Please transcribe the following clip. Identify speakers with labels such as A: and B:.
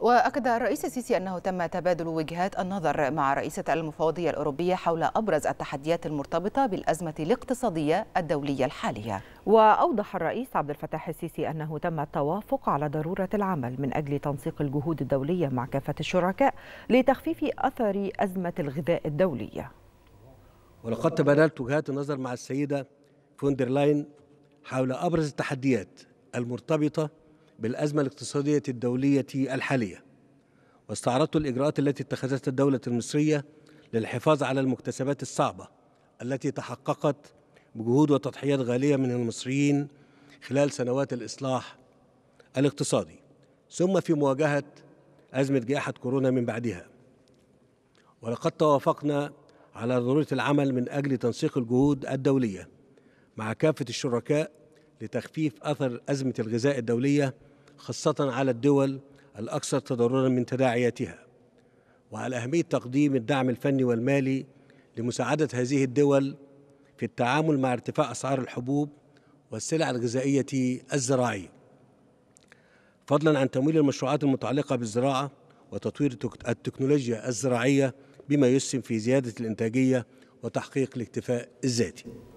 A: وأكد الرئيس السيسي أنه تم تبادل وجهات النظر مع رئيسة المفوضية الأوروبية حول أبرز التحديات المرتبطة بالأزمة الاقتصادية الدولية الحالية
B: وأوضح الرئيس عبد الفتاح السيسي أنه تم التوافق على ضرورة العمل من أجل تنسيق الجهود الدولية مع كافة الشركاء لتخفيف أثر أزمة الغذاء
C: الدولية ولقد تبادلت وجهات النظر مع السيدة فوندرلاين حول أبرز التحديات المرتبطة بالأزمة الاقتصادية الدولية الحالية واستعرضت الإجراءات التي اتخذتها الدولة المصرية للحفاظ على المكتسبات الصعبة التي تحققت بجهود وتضحيات غالية من المصريين خلال سنوات الإصلاح الاقتصادي ثم في مواجهة أزمة جائحة كورونا من بعدها ولقد توافقنا على ضرورة العمل من أجل تنسيق الجهود الدولية مع كافة الشركاء لتخفيف أثر أزمة الغذاء الدولية خاصة على الدول الأكثر تضررا من تداعياتها وعلى أهمية تقديم الدعم الفني والمالي لمساعدة هذه الدول في التعامل مع ارتفاع أسعار الحبوب والسلع الغذائية الزراعية فضلا عن تمويل المشروعات المتعلقة بالزراعة وتطوير التكنولوجيا الزراعية بما يسهم في زيادة الإنتاجية وتحقيق الاكتفاء الذاتي